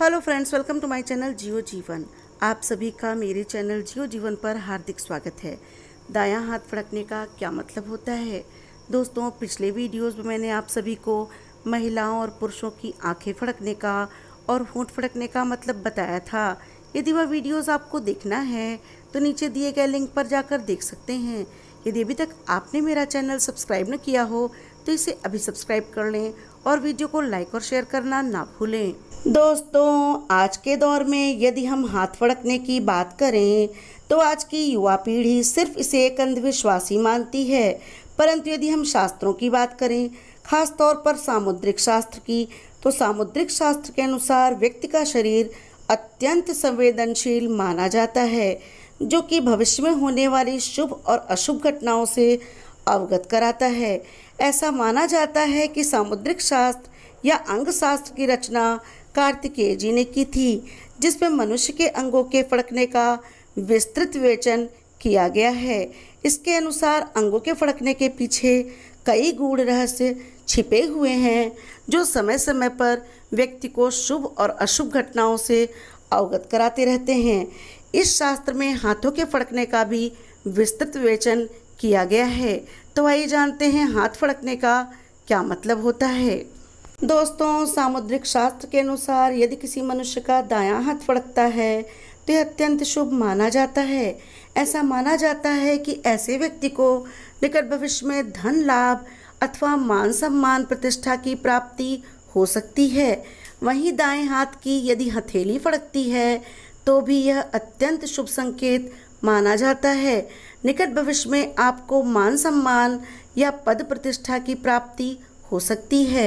hello friends welcome to my channel Jiyo Jeevan आप सभी का मेरे चैनल जियो जीवन पर हार्दिक स्वागत है दायां हाथ फड़कने का क्या मतलब होता है दोस्तों पिछले वीडियोस में मैंने आप सभी को महिलाओं और पुरुषों की आंखें फड़कने का और होंठ फड़कने का मतलब बताया था यदि वह वीडियोस आपको देखना है तो नीचे दिए गए लिंक पर जाकर देख सकते हैं यदि अभी तक आपने मेरा चैनल सब्सक्राइब न किया हो तो इसे अभी सब्सक्राइब कर लें और वीडियो को लाइक और शेयर करना ना भूलें दोस्तों आज के दौर में यदि हम हाथ फड़कने की बात करें तो आज की युवा पीढ़ी सिर्फ इसे एक अंधविश्वास ही मानती है परंतु यदि हम शास्त्रों की बात करें खास तौर पर सामुद्रिक शास्त्र की तो सामुद्रिक शास्त्र के अनुसार व्यक्ति का शरीर अत्यंत संवेदनशील माना जाता है जो कि भविष्य में होने वाली शुभ और अशुभ घटनाओं से अवगत कराता है ऐसा माना जाता है कि सामुद्रिक शास्त्र या अंग शास्त्र की रचना कार्तिकेय जी ने की थी जिसमें मनुष्य के अंगों के फड़कने का विस्तृत विवेचन किया गया है इसके अनुसार अंगों के फड़कने के पीछे कई गूढ़ रहस्य छिपे हुए हैं जो समय समय पर व्यक्ति को शुभ और अशुभ घटनाओं से अवगत कराते रहते हैं इस शास्त्र में हाथों के फड़कने का भी विस्तृत विवेचन किया गया है तो आइए जानते हैं हाथ फड़कने का क्या मतलब होता है दोस्तों सामुद्रिक शास्त्र के अनुसार यदि किसी मनुष्य का दायां हाथ फड़कता है तो यह अत्यंत शुभ माना जाता है ऐसा माना जाता है कि ऐसे व्यक्ति को निकट भविष्य में धन लाभ अथवा मान सम्मान प्रतिष्ठा की प्राप्ति हो सकती है वहीं दाएं हाथ की यदि हथेली फड़कती है तो भी यह अत्यंत शुभ संकेत माना जाता है निकट भविष्य में आपको मान सम्मान या पद प्रतिष्ठा की प्राप्ति हो सकती है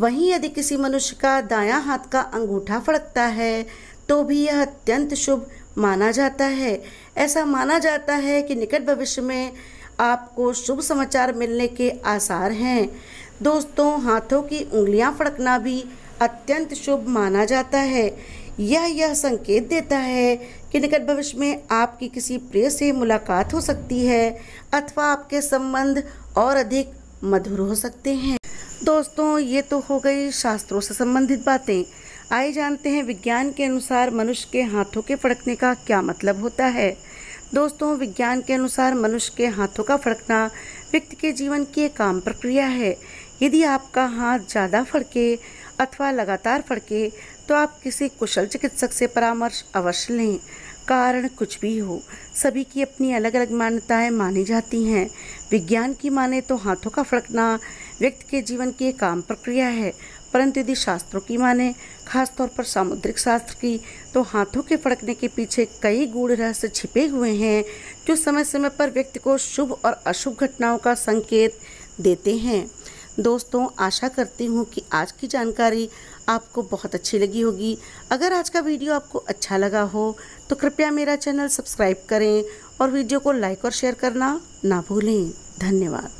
वहीं यदि किसी मनुष्य का दायां हाथ का अंगूठा फड़कता है तो भी यह अत्यंत शुभ माना जाता है ऐसा माना जाता है कि निकट भविष्य में आपको शुभ समाचार मिलने के आसार हैं दोस्तों हाथों की उंगलियां फड़कना भी अत्यंत शुभ माना जाता है यह यह संकेत देता है कि निकट भविष्य में आपकी किसी प्रिय से मुलाकात हो सकती है अथवा आपके संबंध और अधिक मधुर हो सकते हैं दोस्तों ये तो हो गई शास्त्रों से संबंधित बातें आइए जानते हैं विज्ञान के अनुसार मनुष्य के हाथों के फड़कने का क्या मतलब होता है दोस्तों विज्ञान के अनुसार मनुष्य के हाथों का फड़कना व्यक्ति के जीवन की एक आम प्रक्रिया है यदि आपका हाथ ज़्यादा फड़के अथवा लगातार फड़के तो आप किसी कुशल चिकित्सक से परामर्श अवश्य लें कारण कुछ भी हो सभी की अपनी अलग अलग मान्यताएं मानी जाती हैं विज्ञान की माने तो हाथों का फड़कना व्यक्ति के जीवन की एक आम प्रक्रिया है परंतु यदि शास्त्रों की माने खासतौर पर सामुद्रिक शास्त्र की तो हाथों के फड़कने के पीछे कई गूढ़ रहस्य छिपे हुए हैं जो समय समय पर व्यक्ति को शुभ और अशुभ घटनाओं का संकेत देते हैं दोस्तों आशा करती हूँ कि आज की जानकारी आपको बहुत अच्छी लगी होगी अगर आज का वीडियो आपको अच्छा लगा हो तो कृपया मेरा चैनल सब्सक्राइब करें और वीडियो को लाइक और शेयर करना ना भूलें धन्यवाद